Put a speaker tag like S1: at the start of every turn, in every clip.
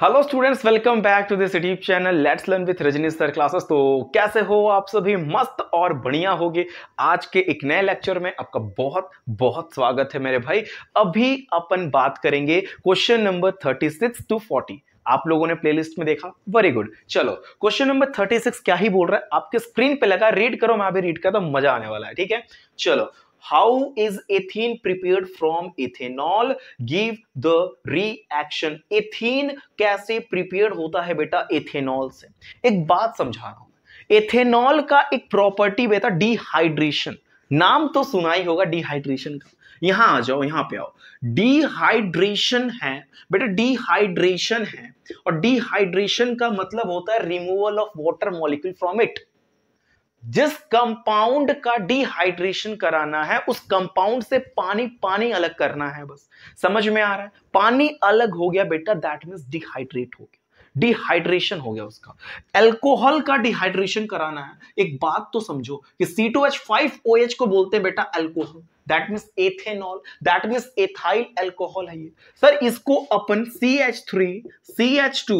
S1: hello students welcome back to this YouTube channel let's learn with Rajni sir classes तो कैसे हो आप सभी मस्त और बढ़िया होगे आज के एक नए लेक्चर में आपका बहुत बहुत स्वागत है मेरे भाई अभी अपन बात करेंगे क्वेश्चन नंबर 36 टू 40 आप लोगों ने प्लेलिस्ट में देखा वेरी गुड चलो क्वेश्चन नंबर 36 क्या ही बोल रहा है आपके स्क्रीन पे लगा रीड करो मैं अभी रीड करता मजा आने वाला है ठीक है चलो how is ethene prepared from ethanol give the reaction ethene कैसे प्रिपेयर होता है बेटा एथेनॉल से एक बात समझा रहा हूं एथेनॉल का एक प्रॉपर्टी बेटा डिहाइड्रेशन नाम तो सुना ही होगा डिहाइड्रेशन का यहां आ जाओ यहां पे आओ डिहाइड्रेशन है बेटा डिहाइड्रेशन है और डिहाइड्रेशन का मतलब होता है removal of water molecule from it जिस कंपाउंड का डिहाइड्रेशन कराना है उस कंपाउंड से पानी पानी अलग करना है बस समझ में आ रहा है पानी अलग हो गया बेटा दैट मीन डिहाइड्रेट हो गया डिहाइड्रेशन हो गया उसका एल्कोहल का डिहाइड्रेशन कराना है एक बात तो समझो कि C two H five O H को बोलते हैं बेटा alcohol that mean ethanol that mean ethyl alcohol है ये सर इसको अपन C H three C H two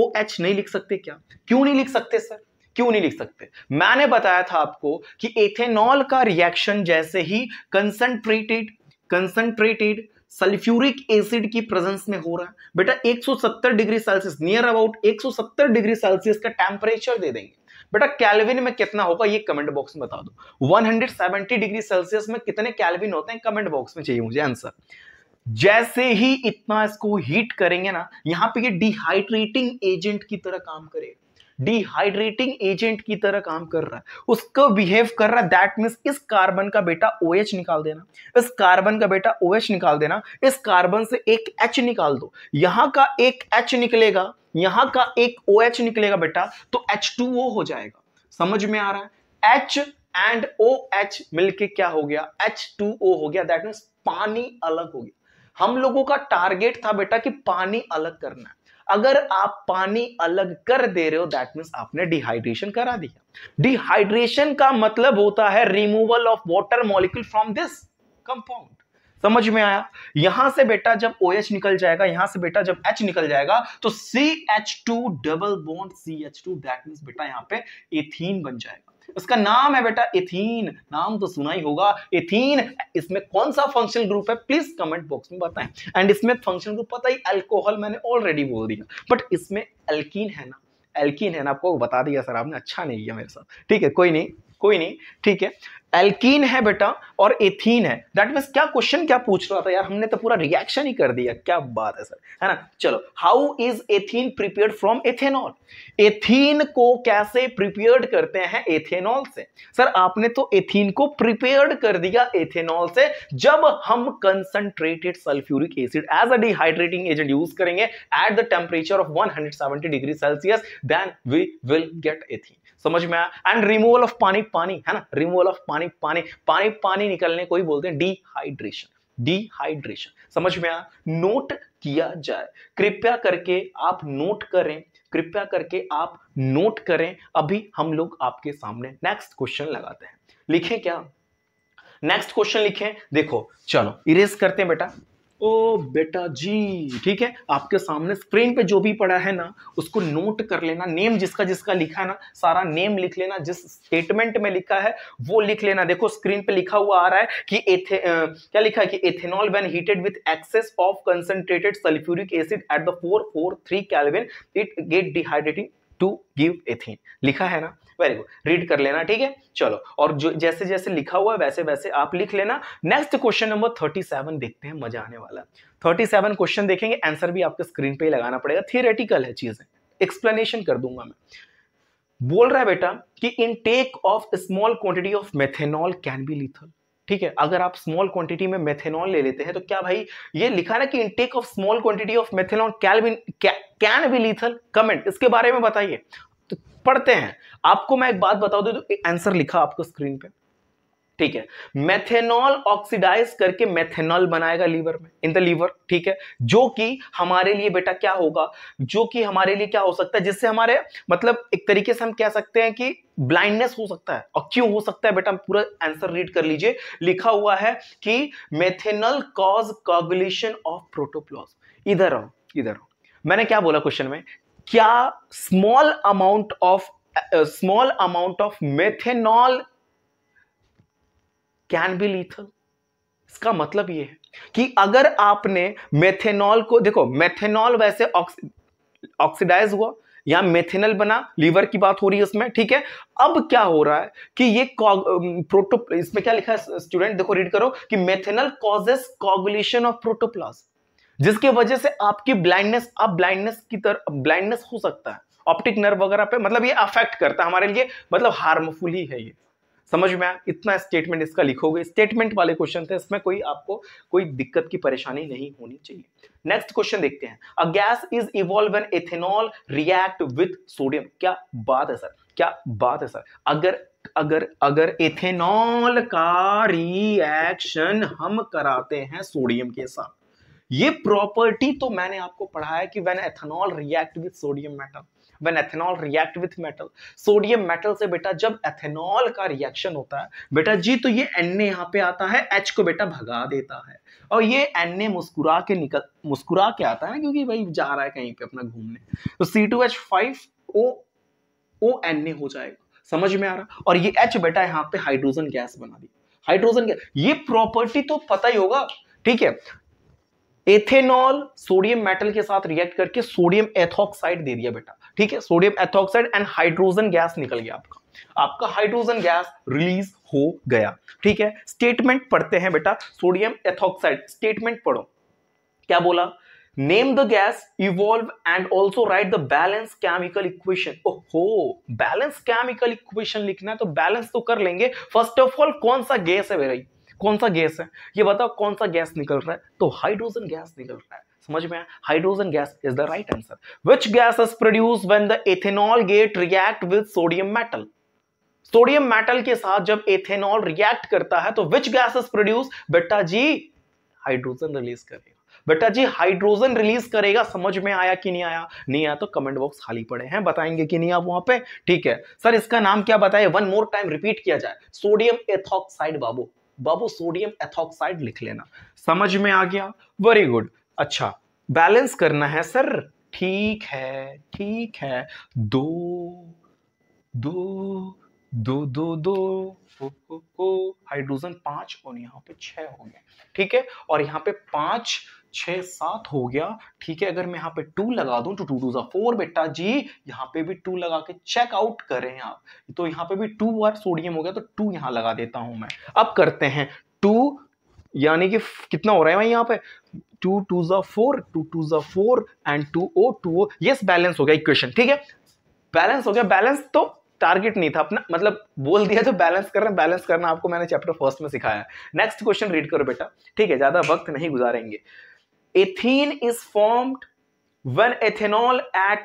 S1: O H नहीं लिख सकते क्या क्यों नहीं लिख सकते सर क्यों नहीं लिख सकते मैंने बताया था आपको कि एथेनॉल का रिएक्शन जैसे ही कंसंट्रेटेड कंसंट्रेटेड सल्फ्यूरिक एसिड की प्रेजेंस में हो रहा है बेटा 170 degree Celsius near about 170 degree Celsius का टेम्परेचर दे देंगे बेटा कैलविन में कितना होगा ये कमेंट बॉक्स में बता दो 170 डिग्री सेल्सियस में कितने कैलविन होते हैं कमेंट बॉक्स में चाहिए मुझे आंसर जैसे ही इतना इसको हीट करेंगे ना यहाँ पे ये डिहाइड्रेटिंग एजेंट की तरह काम करेगा डिहाइड्रेटिंग एजेंट की तरह काम कर रहा है उसको बिहेव कर रहा है दैट मीन इस कार्बन का बेटा ओ OH निकाल देना इस कार्बन का बेटा ओ OH निकाल देना इस कार्बन से एक एच निकाल दो यहां का एक एच निकलेगा यहां का एक ओ OH निकलेगा बेटा तो एच टू ओ हो जाएगा समझ में आ रहा है एच एंड ओ एच मिलके क्या हो गया एच टू ओ हो गया दैट मीन पानी अलग हो गया हम लोगों का टारगेट था बेटा कि पानी अलग करना अगर आप पानी अलग कर दे रहे हो दैट मीन आपने डिहाइड्रेशन करा दिया डिहाइड्रेशन का मतलब होता है removal of water molecule from this compound समझ में आया यहां से बेटा जब ओ OH निकल जाएगा यहां से बेटा जब H निकल जाएगा तो C H two double bond C H two that mean बेटा यहां पे एथीन बन जाएगा उसका नाम है बेटा एथीन नाम तो सुना ही होगा एथीन इसमें कौन सा फंक्शनल ग्रुप है प्लीज कमेंट बॉक्स में बताएं एंड इसमें फंक्शनल ग्रुप पता ही अल्कोहल मैंने ऑलरेडी बोल दिया बट इसमें एल्कीन है ना एल्कीन है ना आपको बता दिया सर आपने अच्छा नहीं किया मेरे साथ ठीक है कोई नहीं कोई नहीं ठीक है एल्कीन है बेटा और एथीन है दैट मीन क्या क्वेश्चन क्या पूछ रहा था यार हमने तो पूरा रिएक्शन ही कर दिया क्या बात है सर है ना चलो how is ethene prepare from ethanol ethene को कैसे प्रिपेयर करते हैं एथेनॉल से सर आपने तो एथीन को प्रिपेयर कर दिया एथेनॉल से जब हम concentrated sulphuric acid as a dehydrating agent use करेंगे at the temperature of seventy degree Celsius then we will get ethene समझ में आया एंड रिमूवल ऑफ पानी पानी है ना रिमूवल ऑफ पानी पानी पानी पानी निकलने को ही बोलते हैं डिहाइड्रेशन डिहाइड्रेशन समझ में आया नोट किया जाए कृपया करके आप नोट करें कृपया करके आप नोट करें अभी हम लोग आपके सामने नेक्स्ट क्वेश्चन लगाते हैं लिखें क्या नेक्स्ट क्वेश्चन लिखें देखो चलो इरेज करते हैं बेटा ओ बेटा जी ठीक है आपके सामने स्क्रीन पे जो भी पड़ा है ना उसको नोट कर लेना नेम जिसका जिसका लिखा है ना सारा नेम लिख लेना जिस स्टेटमेंट में लिखा है वो लिख लेना देखो स्क्रीन पे लिखा हुआ आ रहा है कि एथे आ, क्या लिखा है कि ethanol when heated with excess of concentrated sulphuric acid at the four four three kelvin it get dehydrating to give ethene लिखा है ना वेरी गुड रीड कर लेना ठीक है चलो और जो जैसे जैसे लिखा हुआ है वैसे वैसे आप लिख लेना next question number thirty seven देखते हैं मजा आने वाला थर्टी सेवन क्वेश्चन देखेंगे आंसर भी आपके स्क्रीन पे ही लगाना पड़ेगा थियोरेटिकल है चीजें एक्सप्लेनेशन कर दूंगा मैं बोल रहा है बेटा कि intake of small quantity of methanol can be lethal ठीक है अगर आप स्मॉल क्वांटिटी में मेथेनॉल ले लेते हैं तो क्या भाई ये लिखा ना कि intake of small quantity of methanol can be lethal comment इसके बारे में बताइए तो पढ़ते हैं आपको मैं एक बात बता दू तो आंसर लिखा आपको स्क्रीन पर ठीक है मेथेनॉल ऑक्सीडाइज करके मेथेनॉल बनाएगा लीवर में इन द लीवर ठीक है जो कि हमारे लिए बेटा क्या होगा जो कि हमारे लिए क्या हो सकता है जिससे हमारे मतलब एक तरीके से हम कह सकते हैं कि ब्लाइंडनेस हो सकता है और क्यों हो सकता है बेटा पूरा आंसर रीड कर लीजिए लिखा हुआ है कि methanol cause coagulation of protoplasm इधर आओ इधर आओ मैंने क्या बोला क्वेश्चन में क्या small amount of small amount of methanol can be lethal इसका मतलब ये है कि अगर आपने मेथेनॉल को देखो मेथेनॉल वैसे ऑक्सीडाइज हुआ या मेथेनल बना लीवर की बात हो रही है उसमें ठीक है अब क्या हो रहा है कि ये प्रोटो इसमें क्या लिखा है स्टूडेंट देखो रीड करो कि methanol causes coagulation of protoplasm जिसके वजह से आपकी ब्लाइंडनेस अब ब्लाइंडनेस की तरह ब्लाइंडनेस हो सकता है ऑप्टिक नर्व वगैरह पे मतलब ये अफेक्ट करता है हमारे लिए मतलब हार्मफुल ही है ये समझ में आया इतना स्टेटमेंट इसका लिखोगे स्टेटमेंट वाले क्वेश्चन थे इसमें कोई आपको कोई दिक्कत की परेशानी नहीं होनी चाहिए नेक्स्ट क्वेश्चन देखते हैं a gas is evolve an ethanol react with sodium क्या बात है सर क्या बात है सर अगर अगर अगर एथेनॉल का रिएक्शन हम कराते हैं सोडियम के साथ ये प्रॉपर्टी तो मैंने आपको पढ़ाया कि when ethanol react with sodium metal when ethanol react with metal sodium metal से बेटा जब एथेनॉल का रिएक्शन होता है बेटा जी तो ये एन ए यहाँ पे आता है एच को बेटा भगा देता है और ये एन ए मुस्कुरा के निकल मुस्कुरा के आता है ना क्योंकि भाई जा रहा है कहीं पे अपना घूमने तो C two H five O O N A हो जाएगा समझ में आ रहा और ये एच बेटा यहाँ पे हाइड्रोजन गैस बना दी हाइड्रोजन गैस ये प्रॉपर्टी तो पता ही होगा ठीक है एथेनॉल सोडियम मेटल के साथ रिएक्ट करके सोडियम एथोक्साइड दे दिया बेटा ठीक है sodium ethoxide and hydrogen gas निकल गया आपका आपका हाइड्रोजन गैस रिलीज हो गया ठीक है स्टेटमेंट पढ़ते हैं बेटा सोडियम एथोक्साइड स्टेटमेंट पढ़ो क्या बोला name the gas evolve and also write the balance chemical equation ओहो बैलेंस केमिकल इक्वेशन लिखना है तो बैलेंस तो कर लेंगे फर्स्ट ऑफ ऑल कौन सा गैस है भाई कौन सा गैस है ये बताओ कौन सा गैस निकल रहा है तो हाइड्रोजन गैस निकल रहा है समझ में आया hydrogen gas is the right answer which gas is produce when the ethanol get react with sodium metal sodium metal के साथ जब एथेनॉल रिएक्ट करता है तो विच गैस इज प्रोड्यूस बेटा जी हाइड्रोजन रिलीज करेगा बेटा जी हाइड्रोजन रिलीज करेगा समझ में आया कि नहीं आया नहीं आया तो कमेंट बॉक्स खाली पड़े हैं बताएंगे कि नहीं आप वहां पे ठीक है सर इसका नाम क्या बताए वन मोर टाइम रिपीट किया जाए सोडियम एथॉक्साइड बाबू बाबू सोडियम एथॉक्साइड लिख लेना समझ में आ गया वेरी गुड अच्छा बैलेंस करना है सर ठीक है ठीक है दो दो दो दो दो हाइड्रोजन पांच और यहाँ पे छह हो गए ठीक है और यहाँ पे पांच छ सात हो गया ठीक है अगर मैं यहाँ पे टू लगा दू टू टू टू सा फोर बेटा जी यहाँ पे भी टू लगा के चेक आउट करें आप तो यहाँ पे भी टू और सोडियम हो गया तो टू यहाँ लगा देता हूं मैं अब करते हैं टू यानी कि कितना हो रहा है भाई यहाँ पे टू टू जो फोर टू टू ज़ा four and two O two O yes balance हो गया इक्वेशन ठीक है बैलेंस हो गया बैलेंस तो टारगेट नहीं था अपना मतलब बोल दिया तो बैलेंस करना बैलेंस करना आपको मैंने चैप्टर फर्स्ट में सिखाया नेक्स्ट क्वेश्चन रीड करो बेटा ठीक है ज्यादा वक्त नहीं गुजारेंगे ethene is formed when ethanol at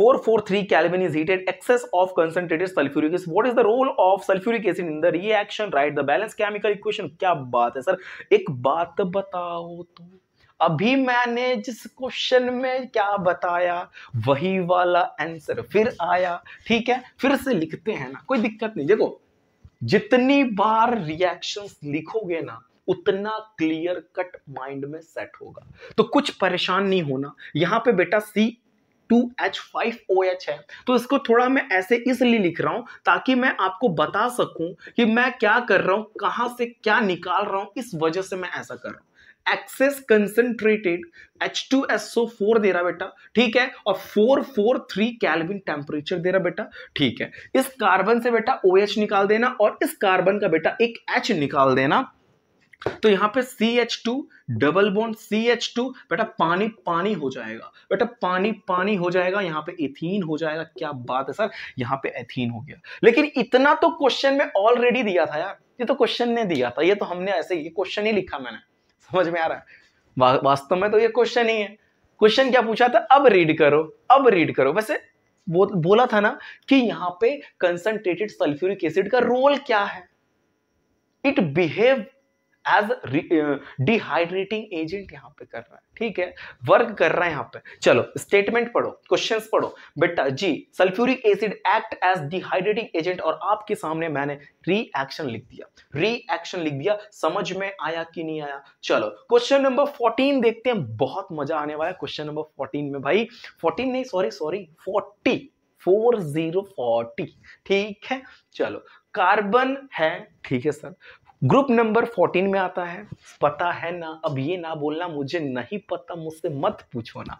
S1: 443 Kelvin is heated excess of concentrated sulfuric acid what is the role of sulfuric acid in the reaction write the balanced chemical equation क्या बात है सर एक बात बताओ तो अभी मैंने जिस क्वेश्चन में क्या बताया वही वाला आंसर फिर आया ठीक है फिर से लिखते हैं ना कोई दिक्कत नहीं देखो जितनी बार रिएक्शंस लिखोगे ना उतना क्लियर कट माइंड में सेट होगा तो कुछ परेशान नहीं होना यहां पे बेटा C two H five O H है तो इसको थोड़ा मैं ऐसे इसलिए लिख रहा हूं ताकि मैं आपको बता सकूं कि मैं क्या कर रहा हूं कहां से क्या निकाल रहा हूं इस वजह से मैं ऐसा कर रहा हूं excess concentrated H two S O four दे रहा बेटा ठीक है और four four three kelvin temperature दे रहा बेटा ठीक है इस कार्बन से बेटा ओ OH निकाल देना और इस कार्बन का बेटा एक एच निकाल देना तो यहां पे C H two double bond C H two बेटा पानी पानी हो जाएगा बेटा पानी पानी हो जाएगा यहां पे एथीन हो जाएगा क्या बात है सर यहां पे एथीन हो गया लेकिन इतना तो क्वेश्चन में ऑलरेडी दिया था यार ये तो क्वेश्चन ने दिया था ये तो हमने ऐसे ही क्वेश्चन ही लिखा मैंने समझ में आ रहा है वास्तव में तो ये क्वेश्चन ही है क्वेश्चन क्या पूछा था अब रीड करो अब रीड करो वैसे बो, बोला था ना कि यहां पे कंसंट्रेटेड सल्फ्यूरिक एसिड का रोल क्या है it behave as dehydrating agent यहाँ पे कर रहा है ठीक है वर्क कर रहा है यहाँ पे चलो स्टेटमेंट पढ़ो क्वेश्चन पढ़ो बेटा जी sulphuric acid act as dehydrating agent और आपके सामने मैंने रिएक्शन लिख दिया रिएक्शन लिख दिया समझ में आया कि नहीं आया चलो क्वेश्चन नंबर फोर्टीन देखते हैं बहुत मजा आने वाला है क्वेश्चन नंबर फोर्टीन में भाई फोर्टीन नहीं sorry sorry forty four zero forty ठीक है चलो कार्बन है ठीक है सर ग्रुप नंबर फोर्टीन में आता है पता है ना अब ये ना बोलना मुझे नहीं पता मुझसे मत पूछो ना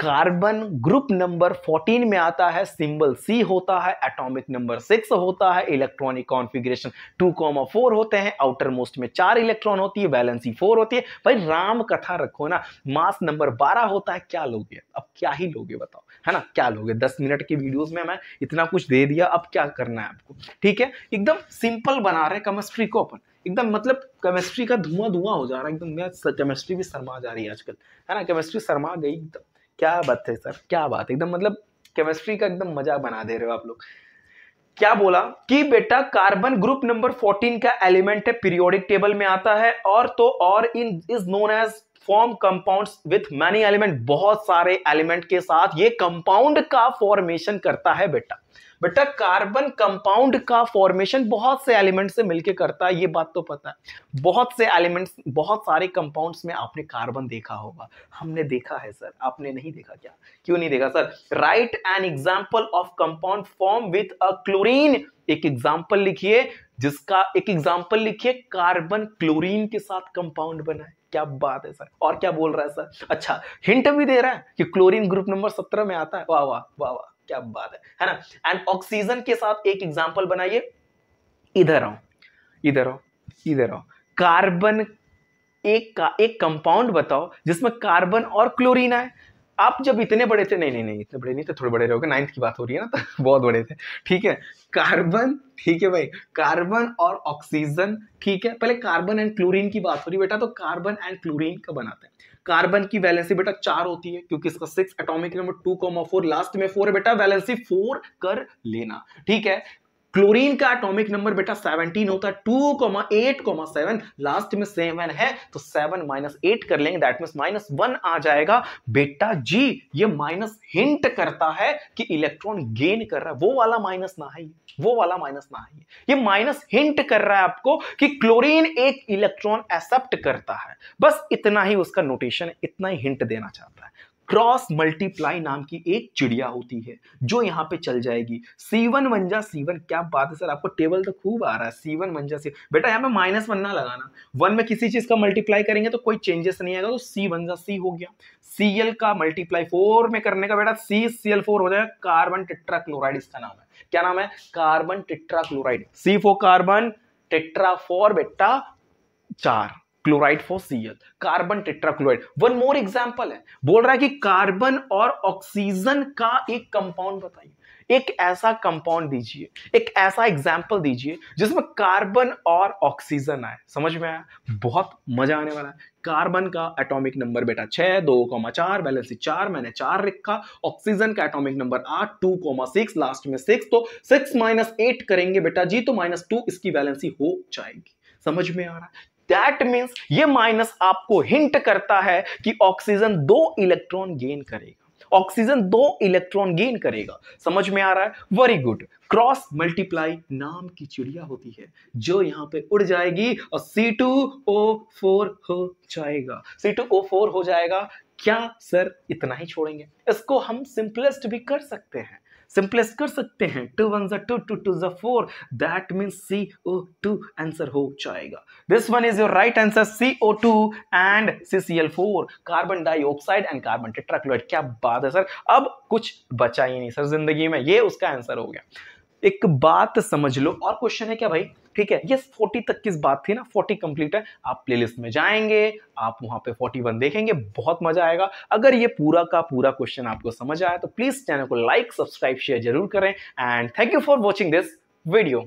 S1: कार्बन ग्रुप नंबर 14 में आता है सिंबल सी होता है एटॉमिक नंबर सिक्स होता है electronic configuration two comma four होते हैं आउटर मोस्ट में चार इलेक्ट्रॉन होती है वैलेंसी फोर होती है भाई राम कथा रखो ना मास नंबर बारह होता है क्या लोगे अब क्या ही लोगे बताओ है ना क्या लोगे दस मिनट की वीडियोस में मैं इतना कुछ दे दिया अब क्या करना है आपको ठीक है एकदम सिंपल बना रहे केमिस्ट्री को अपन एकदम मतलब केमिस्ट्री का धुआं धुआं हो जा रहा है एकदम मेरा केमिस्ट्री भी शर्मा जा रही है आजकल है ना केमिस्ट्री शर्मा गई एकदम क्या बात है सर क्या बात है एकदम मतलब केमिस्ट्री का एकदम मजा बना दे रहे हो आप लोग क्या बोला कि बेटा कार्बन ग्रुप नंबर 14 का एलिमेंट है पीरियोडिक टेबल में आता है और तो और in is known as form compound with many element बहुत सारे एलिमेंट के साथ ये कंपाउंड का फॉर्मेशन करता है बेटा बेटा कार्बन कंपाउंड का फॉर्मेशन बहुत से एलिमेंट से मिलके करता है ये बात तो पता है बहुत से एलिमेंट्स बहुत सारे कंपाउंड्स में आपने कार्बन देखा होगा हमने देखा है सर आपने नहीं देखा क्या क्यों नहीं देखा sir write an example of compound form with a chlorine एक एग्जाम्पल लिखिए जिसका एक एग्जाम्पल लिखिए कार्बन क्लोरीन के साथ कंपाउंड बनाए क्या बात है सर और क्या बोल रहा है सर अच्छा हिंट भी दे रहा है कि क्लोरीन ग्रुप नंबर सत्रह में आता है वाह वाह वाह वाह क्या बात है है ना एंड ऑक्सीजन के साथ एक एग्जाम्पल बनाइए इधर आओ इधर आओ इधर आओ कार्बन एक का एक कंपाउंड बताओ जिसमें कार्बन और क्लोरीन आए आप जब इतने बड़े थे नहीं नहीं नहीं इतने बड़े नहीं थे तो थोड़े बड़े रहोगे नाइन्थ की बात हो रही है ना तो बहुत बड़े थे ठीक है कार्बन ठीक है भाई कार्बन और ऑक्सीजन ठीक है पहले कार्बन एंड क्लोरीन की बात हो रही है बेटा तो कार्बन एंड क्लोरीन का बनाते हैं कार्बन की वैलेंसी बेटा चार होती है क्योंकि इसका six atomic number two comma four last में फोर है बेटा वैलेंसी फोर कर लेना ठीक है क्लोरीन का एटॉमिक नंबर बेटा 17 होता है 2,8,7 लास्ट में 7 है तो 7 माइनस एट कर लेंगे दैट मीन माइनस वन आ जाएगा बेटा जी ये माइनस हिंट करता है कि इलेक्ट्रॉन गेन कर रहा है वो वाला माइनस ना है वो वाला माइनस ना है ये माइनस हिंट कर रहा है आपको कि क्लोरीन एक इलेक्ट्रॉन एक्सेप्ट करता है बस इतना ही उसका नोटेशन इतना ही हिंट देना चाहता है क्रॉस मल्टीप्लाई नाम की एक चिड़िया होती है जो यहाँ पे चल जाएगी सीवन वंजा सीवन क्या बात है सर आपको टेबल तो खूब आ रहा है सीवन वंजा सी बेटा यहाँ पे माइनस वन ना लगाना वन में किसी चीज का मल्टीप्लाई करेंगे तो कोई चेंजेस नहीं आएगा तो सी वंजा सी हो गया सी एल का मल्टीप्लाई फोर में करने का बेटा सी सी एल फोर हो जाएगा कार्बन टेट्राक्लोराइड इसका नाम है क्या नाम है carbon tetrachloride C four carbon tetra four बेटा चार chloride for CL carbon tetrachloride one more example है बोल रहा है कि कार्बन और ऑक्सीजन का एक कंपाउंड बताइए एक ऐसा कंपाउंड दीजिए एक ऐसा एग्जाम्पल दीजिए जिसमें कार्बन और ऑक्सीजन आए समझ में आया बहुत मजा आने वाला है कार्बन का एटॉमिक नंबर बेटा छह दो कौमा चार बैलेंस चार मैंने चार लिखा ऑक्सीजन का एटॉमिक नंबर आठ टू कौमा सिक्स लास्ट में सिक्स तो सिक्स माइनस एट करेंगे बेटा जी तो माइनस टू इसकी बैलेंसी हो जाएगी समझ में आ रहा है दैट मीन्स ये माइनस आपको हिंट करता है कि ऑक्सीजन दो इलेक्ट्रॉन गेन करेगा ऑक्सीजन दो इलेक्ट्रॉन गेन करेगा समझ में आ रहा है वेरी गुड क्रॉस मल्टीप्लाई नाम की चिड़िया होती है जो यहाँ पे उड़ जाएगी और C2O4 हो जाएगा C2O4 हो जाएगा क्या सर इतना ही छोड़ेंगे इसको हम सिंपलेस्ट भी कर सकते हैं सिंप्लेस कर सकते हैं two one two two two ज़ा four that mean C O two answer हो जाएगा this one is your right answer C O two and C C L four carbon dioxide and carbon tetrachloride क्या बात है sir अब कुछ बचा ही नहीं सर जिंदगी में ये उसका आंसर हो गया एक बात समझ लो और क्वेश्चन है क्या भाई ठीक है ये फोर्टी तक की बात थी ना फोर्टी कंप्लीट है आप प्लेलिस्ट में जाएंगे आप वहां पे फोर्टी वन देखेंगे बहुत मजा आएगा अगर ये पूरा का पूरा क्वेश्चन आपको समझ आया तो प्लीज चैनल को लाइक सब्सक्राइब शेयर जरूर करें and thank you for watching this video